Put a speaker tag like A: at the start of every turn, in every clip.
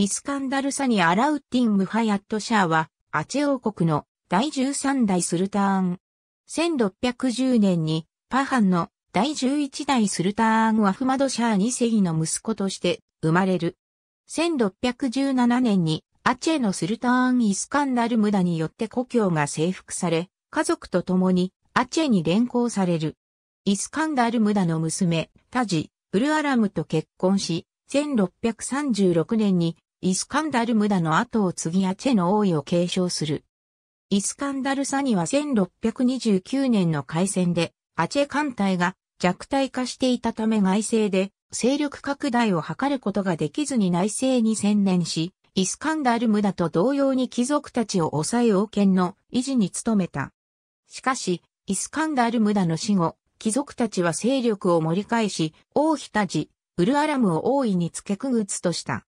A: イスカンダルサニ・アラウッティン・ムハヤット・シャーは、アチェ王国の第13代スルターン。1610年に、パハンの第11代スルターン・アフマド・シャー2世の息子として生まれる。1617年に、アチェのスルターン・イスカンダル・ムダによって故郷が征服され、家族と共にアチェに連行される。イスカンダル・ムダの娘、タジ、ウルアラムと結婚し、1636年にイスカンダル・ムダの後を継ぎアチェの王位を継承する。イスカンダル・サニは1629年の海戦で、アチェ艦隊が弱体化していたため外政で勢力拡大を図ることができずに内政に専念し、イスカンダル・ムダと同様に貴族たちを抑え王権の維持に努めた。しかし、イスカンダル・ムダの死後、貴族たちは勢力を盛り返し、王妃たち、ウルアラムを王位に付けくぐつとした。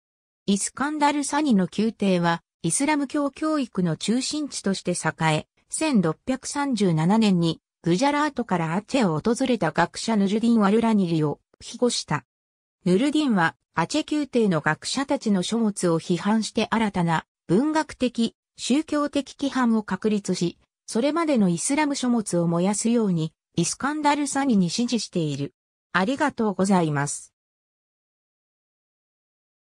A: イスカンダルサニの宮廷は、イスラム教教育の中心地として栄え、1637年にグジャラートからアチェを訪れた学者ヌルディン・ワルラニリを庇護した。ヌルディンはアチェ宮廷の学者たちの書物を批判して新たな文学的、宗教的規範を確立し、それまでのイスラム書物を燃やすようにイスカンダルサニに指示している。ありがとうございます。